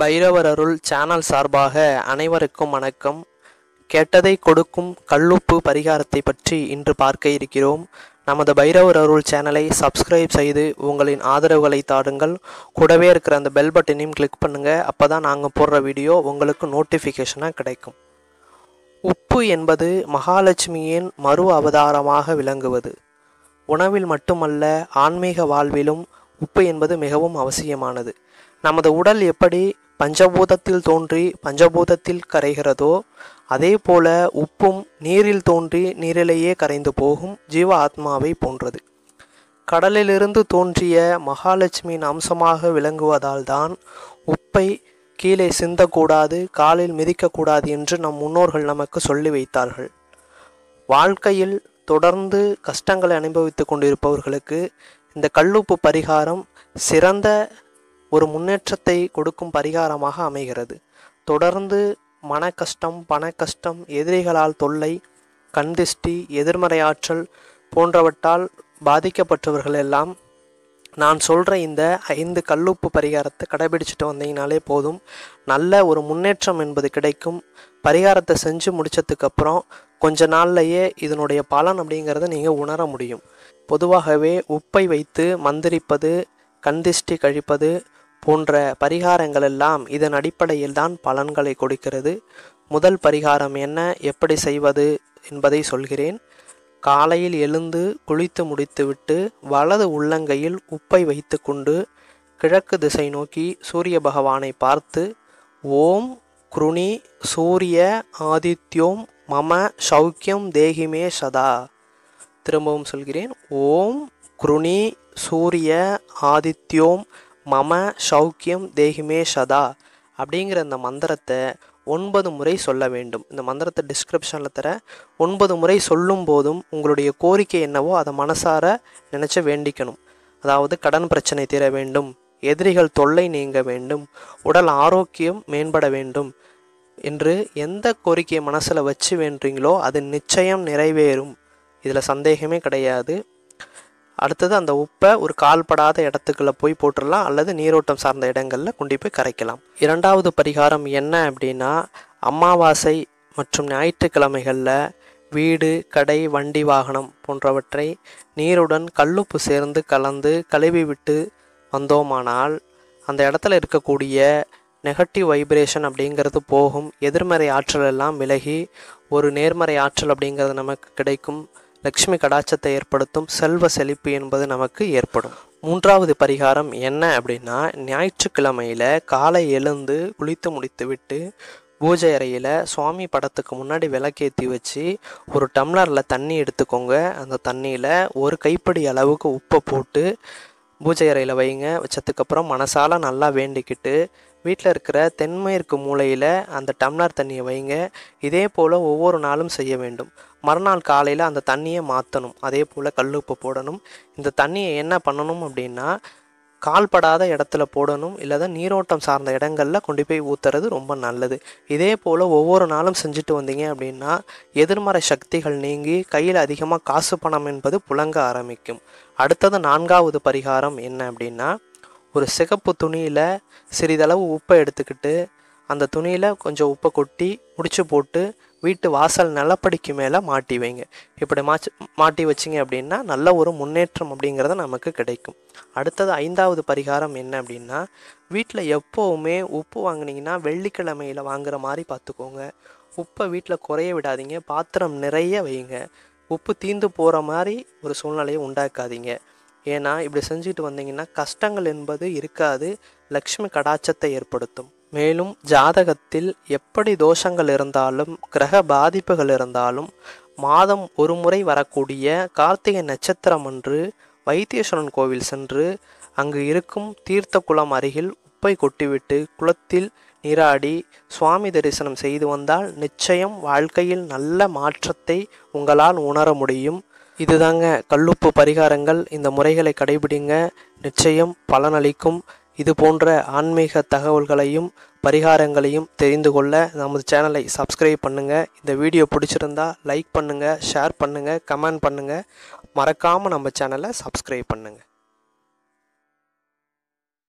பைரவர் அருள் channel சார்பாக அனைவருக்கும் வணக்கம் கெட்டதை கொடுக்கும் கல்லுப்பு பரிகாரத்தை பற்றி இன்று பார்க்க இருக்கிறோம் நமது பைரவர் அருள் சேனலை சப்ஸ்கிரைப் செய்து உங்களின் ஆதரவுகளை தாடுங்கள் கூடவே இருக்கிற அந்த பெல் பட்டனையும் கிளிக் பண்ணுங்கள் அப்போ தான் நாங்கள் போடுற வீடியோ உங்களுக்கு நோட்டிஃபிகேஷனாக கிடைக்கும் உப்பு என்பது மகாலட்சுமியின் மறு அவதாரமாக விளங்குவது உணவில் மட்டுமல்ல ஆன்மீக வாழ்விலும் உப்பு என்பது மிகவும் அவசியமானது நமது உடல் எப்படி பஞ்சபூதத்தில் தோன்றி பஞ்சபூதத்தில் கரைகிறதோ அதே போல உப்பும் நீரில் தோன்றி நீரிலேயே கரைந்து போகும் ஜீவ ஆத்மாவை போன்றது கடலிலிருந்து தோன்றிய மகாலட்சுமியின் அம்சமாக விளங்குவதால் தான் உப்பை கீழே சிந்தக்கூடாது காலில் மிதிக்கக்கூடாது என்று நம் முன்னோர்கள் நமக்கு சொல்லி வைத்தார்கள் வாழ்க்கையில் தொடர்ந்து கஷ்டங்களை அனுபவித்துக் கொண்டிருப்பவர்களுக்கு இந்த கல்லுப்பு பரிகாரம் சிறந்த ஒரு முன்னேற்றத்தை கொடுக்கும் பரிகாரமாக அமைகிறது தொடர்ந்து மன கஷ்டம் பண கஷ்டம் எதிரிகளால் தொல்லை கண்திஷ்டி எதிர்மறை ஆற்றல் போன்றவற்றால் பாதிக்கப்பட்டவர்கள் எல்லாம் நான் சொல்கிற இந்த ஐந்து கல்லுப்பு பரிகாரத்தை கடைபிடிச்சிட்டு வந்தீங்கனாலே போதும் நல்ல ஒரு முன்னேற்றம் என்பது கிடைக்கும் பரிகாரத்தை செஞ்சு முடித்ததுக்கப்புறம் கொஞ்ச நாள்லையே இதனுடைய பலன் அப்படிங்கிறத நீங்கள் உணர முடியும் பொதுவாகவே உப்பை வைத்து மந்திரிப்பது கந்திஷ்டி கழிப்பது போன்ற பரிகாரங்கள் எல்லாம் இதன் அடிப்படையில் தான் பலன்களை கொடுக்கிறது முதல் பரிகாரம் என்ன எப்படி செய்வது என்பதை சொல்கிறேன் காலையில் எழுந்து குளித்து முடித்துவிட்டு வலது உள்ளங்கையில் உப்பை வைத்து கொண்டு கிழக்கு திசை நோக்கி சூரிய பகவானை பார்த்து ஓம் குருணி சூரிய ஆதித்யோம் மம சௌக்கியம் தேகிமே சதா திரும்பவும் சொல்கிறேன் ஓம் குருணி சூரிய ஆதித்யோம் மம சௌக்கியம் தேகிமே சதா அப்படிங்கிற இந்த மந்திரத்தை ஒன்பது முறை சொல்ல வேண்டும் இந்த மந்திரத்தை டிஸ்கிரிப்ஷனில் தர ஒன்பது முறை சொல்லும் போதும் உங்களுடைய கோரிக்கை என்னவோ அதை மனசார நினச்ச வேண்டிக்கணும் அதாவது கடன் பிரச்சனை தீர வேண்டும் எதிரிகள் தொல்லை நீங்க வேண்டும் உடல் ஆரோக்கியம் மேம்பட வேண்டும் என்று எந்த கோரிக்கையை மனசில் வச்சு வேண்டுறீங்களோ அது நிச்சயம் நிறைவேறும் இதில் சந்தேகமே கிடையாது அடுத்தது அந்த உப்பை ஒரு கால்படாத இடத்துக்குள்ளே போய் போட்டுடலாம் அல்லது நீரோட்டம் சார்ந்த இடங்களில் கொண்டு போய் கரைக்கலாம் இரண்டாவது பரிகாரம் என்ன அப்படின்னா அமாவாசை மற்றும் ஞாயிற்றுக்கிழமைகளில் வீடு கடை வண்டி வாகனம் போன்றவற்றை நீருடன் கல்லுப்பு சேர்ந்து கலந்து கழுவி விட்டு வந்தோமானால் அந்த இடத்துல இருக்கக்கூடிய நெகட்டிவ் வைப்ரேஷன் அப்படிங்கிறது போகும் எதிர்மறை ஆற்றல் எல்லாம் விலகி ஒரு நேர்மறை ஆற்றல் அப்படிங்கிறது நமக்கு கிடைக்கும் லக்ஷ்மி கடாச்சத்தை ஏற்படுத்தும் செல்வ செழிப்பு என்பது நமக்கு ஏற்படும் மூன்றாவது பரிகாரம் என்ன அப்படின்னா ஞாயிற்றுக்கிழமையில் காலை எழுந்து குளித்து முடித்து விட்டு பூஜை அறையில் சுவாமி படத்துக்கு முன்னாடி விளக்கேற்றி வச்சு ஒரு டம்ளரில் தண்ணி எடுத்துக்கோங்க அந்த தண்ணியில் ஒரு கைப்பிடி அளவுக்கு உப்பை போட்டு பூஜை அறையில் வைங்க வச்சதுக்கப்புறம் மனசால் நல்லா வேண்டிக்கிட்டு வீட்டில் இருக்கிற தென்மேற்கு மூலையில் அந்த டம்ளர் தண்ணியை வைங்க இதே போல் ஒவ்வொரு நாளும் செய்ய வேண்டும் மறுநாள் காலையில் அந்த தண்ணியை மாற்றணும் அதே போல் கல்லுப்பு போடணும் இந்த தண்ணியை என்ன பண்ணணும் அப்படின்னா கால்படாத இடத்துல போடணும் தான் நீரோட்டம் சார்ந்த இடங்களில் கொண்டு போய் ஊற்றுறது ரொம்ப நல்லது இதே போல் ஒவ்வொரு நாளும் செஞ்சுட்டு வந்தீங்க அப்படின்னா எதிர்மறை சக்திகள் நீங்கி கையில் அதிகமாக காசு பணம் என்பது புழங்க ஆரம்பிக்கும் அடுத்தது நான்காவது பரிகாரம் என்ன அப்படின்னா ஒரு சிகப்பு துணியில் சிறிதளவு உப்பை எடுத்துக்கிட்டு அந்த துணியில் கொஞ்சம் உப்பை கொட்டி முடிச்சு போட்டு வீட்டு வாசல் நிலப்படிக்கு மேலே மாட்டி வைங்க இப்படி மாச்சு மாட்டி வச்சிங்க அப்படின்னா நல்ல ஒரு முன்னேற்றம் அப்படிங்கிறது நமக்கு கிடைக்கும் அடுத்தது ஐந்தாவது பரிகாரம் என்ன அப்படின்னா வீட்டில் எப்போவுமே உப்பு வாங்கினீங்கன்னா வெள்ளிக்கிழமையில் வாங்குற மாதிரி பார்த்துக்கோங்க உப்பை வீட்டில் குறைய விடாதீங்க பாத்திரம் நிறைய வைங்க உப்பு தீந்து போகிற மாதிரி ஒரு சூழ்நிலையை உண்டாக்காதீங்க ஏன்னா இப்படி செஞ்சுட்டு வந்தீங்கன்னா கஷ்டங்கள் என்பது இருக்காது லக்ஷ்மி கடாச்சத்தை ஏற்படுத்தும் மேலும் ஜாதகத்தில் எப்படி தோஷங்கள் இருந்தாலும் கிரக பாதிப்புகள் இருந்தாலும் மாதம் ஒரு முறை வரக்கூடிய கார்த்திகை நட்சத்திரம் அன்று வைத்தீஸ்வரன் கோவில் சென்று அங்கு இருக்கும் தீர்த்த குளம் அருகில் உப்பை கொட்டிவிட்டு குளத்தில் நீராடி சுவாமி தரிசனம் செய்து வந்தால் நிச்சயம் வாழ்க்கையில் நல்ல மாற்றத்தை உங்களால் உணர முடியும் இதுதாங்க கல்லுப்பு பரிகாரங்கள் இந்த முறைகளை கடைபிடிங்க நிச்சயம் பலனளிக்கும் இது போன்ற ஆன்மீக தகவல்களையும் பரிகாரங்களையும் தெரிந்து கொள்ள நமது சேனலை சப்ஸ்கிரைப் பண்ணுங்கள் இந்த வீடியோ பிடிச்சிருந்தா லைக் பண்ணுங்கள் ஷேர் பண்ணுங்கள் கமெண்ட் பண்ணுங்கள் மறக்காமல் நம்ம சேனலை சப்ஸ்கிரைப் பண்ணுங்கள்